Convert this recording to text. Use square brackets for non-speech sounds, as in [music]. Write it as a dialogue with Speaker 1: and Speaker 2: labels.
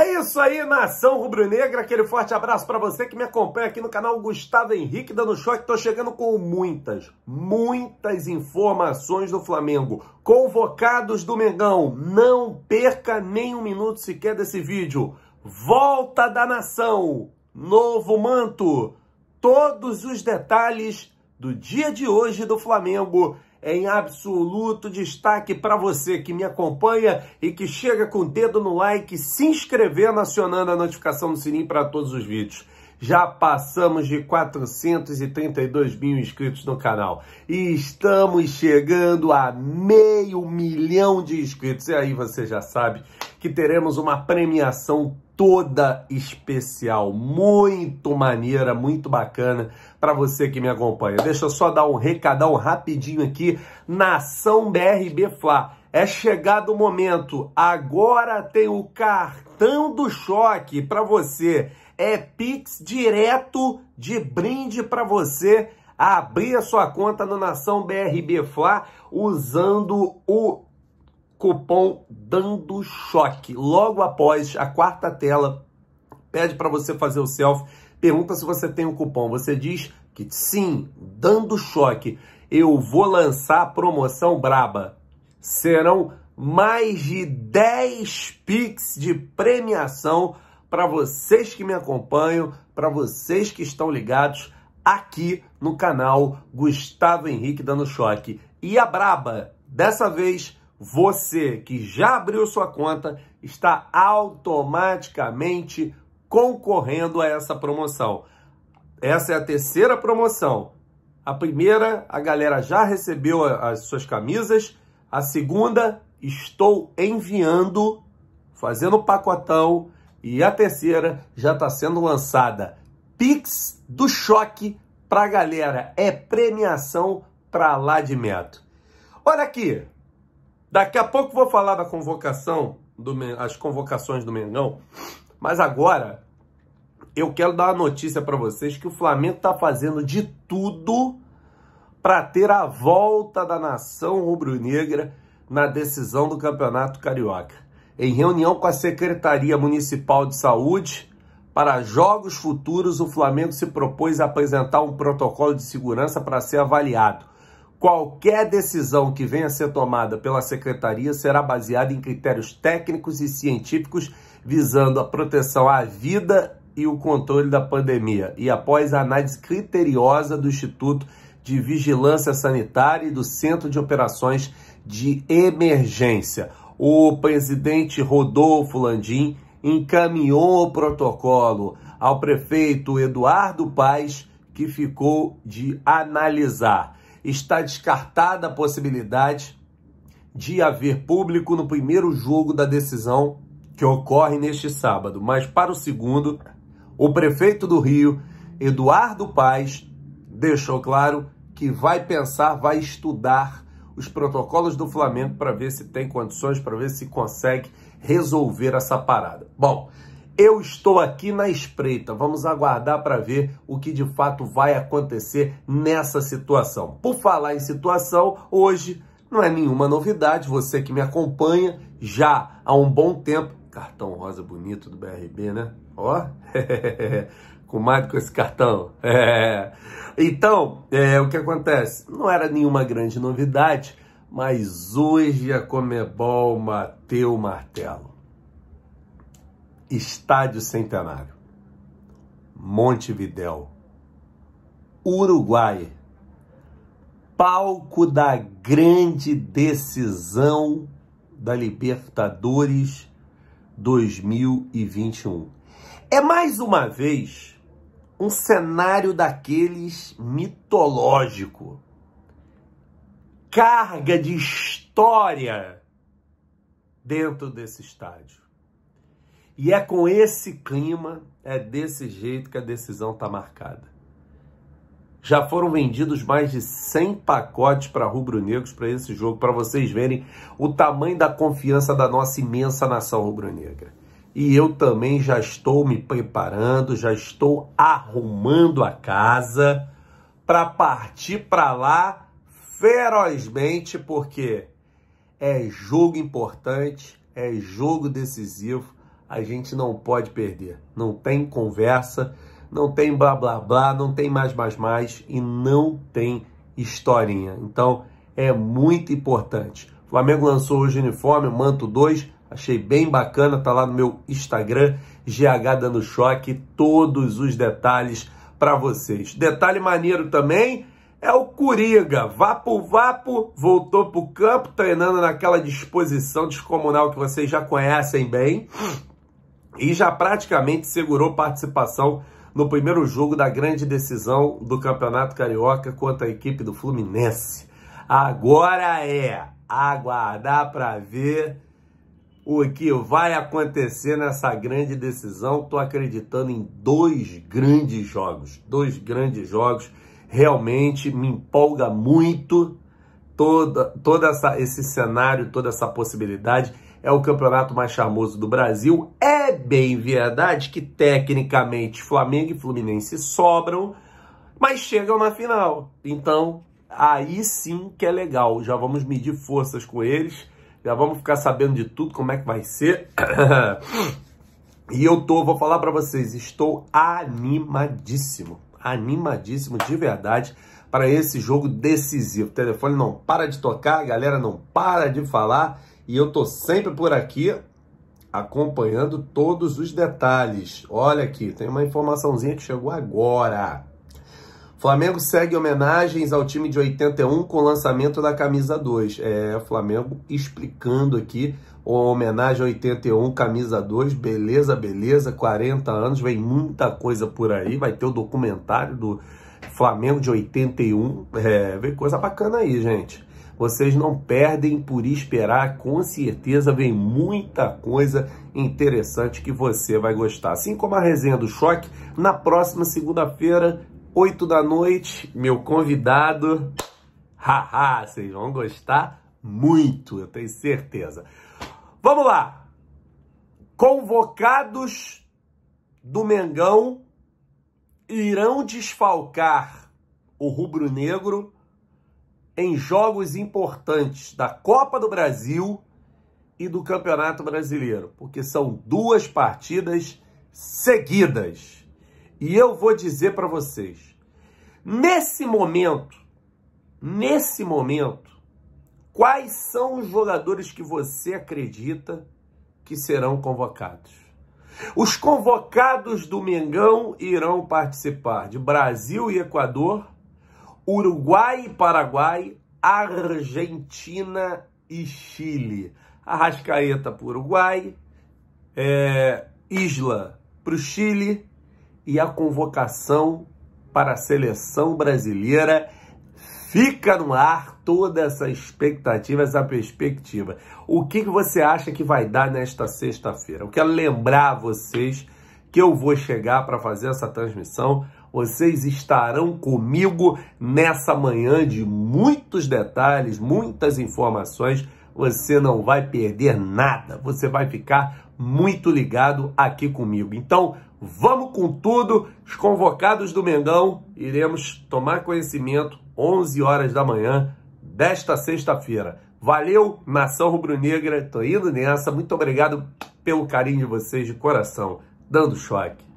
Speaker 1: É isso aí, nação rubro-negra. Aquele forte abraço para você que me acompanha aqui no canal Gustavo Henrique dando choque. Tô chegando com muitas, muitas informações do Flamengo. Convocados do Mengão. Não perca nem um minuto sequer desse vídeo. Volta da nação. Novo manto. Todos os detalhes do dia de hoje do Flamengo em absoluto destaque para você que me acompanha e que chega com o dedo no like, se inscrevendo, acionando a notificação do sininho para todos os vídeos. Já passamos de 432 mil inscritos no canal e estamos chegando a meio milhão de inscritos. E aí você já sabe que teremos uma premiação toda especial, muito maneira, muito bacana para você que me acompanha. Deixa eu só dar um recadão rapidinho aqui, Nação BRB Fla. É chegado o momento, agora tem o cartão do choque para você. É Pix direto de brinde para você abrir a sua conta no Nação BRB Fla usando o cupom Dando Choque. Logo após a quarta tela, pede para você fazer o selfie, pergunta se você tem o um cupom. Você diz que sim, Dando Choque. Eu vou lançar a promoção braba. Serão mais de 10 pics de premiação para vocês que me acompanham, para vocês que estão ligados aqui no canal Gustavo Henrique dando choque. E a braba, dessa vez você que já abriu sua conta está automaticamente concorrendo a essa promoção. Essa é a terceira promoção. A primeira, a galera já recebeu as suas camisas. A segunda, estou enviando, fazendo pacotão. E a terceira já está sendo lançada. Pix do choque para a galera. É premiação para lá de meta. Olha aqui, Daqui a pouco vou falar da convocação, do, as convocações do Mengão. Mas agora, eu quero dar uma notícia para vocês que o Flamengo está fazendo de tudo para ter a volta da nação rubro-negra na decisão do Campeonato Carioca. Em reunião com a Secretaria Municipal de Saúde, para jogos futuros, o Flamengo se propôs a apresentar um protocolo de segurança para ser avaliado. Qualquer decisão que venha a ser tomada pela secretaria será baseada em critérios técnicos e científicos visando a proteção à vida e o controle da pandemia, e após a análise criteriosa do Instituto de Vigilância Sanitária e do Centro de Operações de Emergência. O presidente Rodolfo Landim encaminhou o protocolo ao prefeito Eduardo Paes, que ficou de analisar está descartada a possibilidade de haver público no primeiro jogo da decisão que ocorre neste sábado, mas para o segundo, o prefeito do Rio, Eduardo Paes, deixou claro que vai pensar, vai estudar os protocolos do Flamengo para ver se tem condições, para ver se consegue resolver essa parada. Bom, eu estou aqui na espreita. Vamos aguardar para ver o que de fato vai acontecer nessa situação. Por falar em situação, hoje não é nenhuma novidade. Você que me acompanha já há um bom tempo. Cartão rosa bonito do BRB, né? Ó, [laughs] mais com esse cartão. [laughs] Então, é, o que acontece? Não era nenhuma grande novidade, mas hoje a Comebol bateu o martelo. Estádio Centenário, Montevidéu, Uruguai, palco da grande decisão da Libertadores 2021. É mais uma vez um cenário daqueles mitológico, carga de história dentro desse estádio. E é com esse clima, é desse jeito que a decisão está marcada. Já foram vendidos mais de 100 pacotes para rubro-negros para esse jogo, para vocês verem o tamanho da confiança da nossa imensa nação rubro-negra. E eu também já estou me preparando, já estou arrumando a casa para partir para lá ferozmente, porque é jogo importante, é jogo decisivo a gente não pode perder. Não tem conversa, não tem blá blá blá, não tem mais mais mais e não tem historinha. Então é muito importante. O Flamengo lançou hoje o uniforme, o manto 2, achei bem bacana, tá lá no meu Instagram, GH dando choque, todos os detalhes para vocês. Detalhe maneiro também é o Curiga. Vapo Vapo voltou pro campo, treinando naquela disposição descomunal que vocês já conhecem bem e já praticamente segurou participação no primeiro jogo da grande decisão do Campeonato Carioca contra a equipe do Fluminense. Agora é aguardar para ver o que vai acontecer nessa grande decisão. Estou acreditando em dois grandes jogos, dois grandes jogos. Realmente me empolga muito toda, toda essa, esse cenário, toda essa possibilidade é o campeonato mais charmoso do Brasil. É bem verdade que, tecnicamente, Flamengo e Fluminense sobram, mas chegam na final. Então, aí sim que é legal. Já vamos medir forças com eles, já vamos ficar sabendo de tudo, como é que vai ser. e eu tô, vou falar para vocês, estou animadíssimo, animadíssimo de verdade para esse jogo decisivo. O telefone não para de tocar, a galera não para de falar e eu tô sempre por aqui acompanhando todos os detalhes. Olha aqui, tem uma informaçãozinha que chegou agora. Flamengo segue homenagens ao time de 81 com o lançamento da camisa 2. É, Flamengo explicando aqui a homenagem 81, camisa 2, beleza, beleza, 40 anos, vem muita coisa por aí, vai ter o documentário do Flamengo de 81, é, vem coisa bacana aí, gente. Vocês não perdem por esperar, com certeza vem muita coisa interessante que você vai gostar. Assim como a resenha do Choque, na próxima segunda-feira, 8 da noite, meu convidado. Haha, vocês vão gostar muito, eu tenho certeza. Vamos lá! Convocados do Mengão irão desfalcar o rubro-negro em jogos importantes da Copa do Brasil e do Campeonato Brasileiro, porque são duas partidas seguidas. E eu vou dizer para vocês, nesse momento, nesse momento, quais são os jogadores que você acredita que serão convocados? Os convocados do Mengão irão participar de Brasil e Equador, Uruguai Paraguai, Argentina e Chile. Arrascaeta para o Uruguai, é, Isla para o Chile e a convocação para a seleção brasileira fica no ar toda essa expectativa, essa perspectiva. O que, que você acha que vai dar nesta sexta-feira? Eu quero lembrar vocês que eu vou chegar para fazer essa transmissão vocês estarão comigo nessa manhã de muitos detalhes, muitas informações. Você não vai perder nada. Você vai ficar muito ligado aqui comigo. Então, vamos com tudo. Os convocados do Mengão iremos tomar conhecimento 11 horas da manhã desta sexta-feira. Valeu, nação rubro-negra. Tô indo nessa. Muito obrigado pelo carinho de vocês de coração. Dando choque.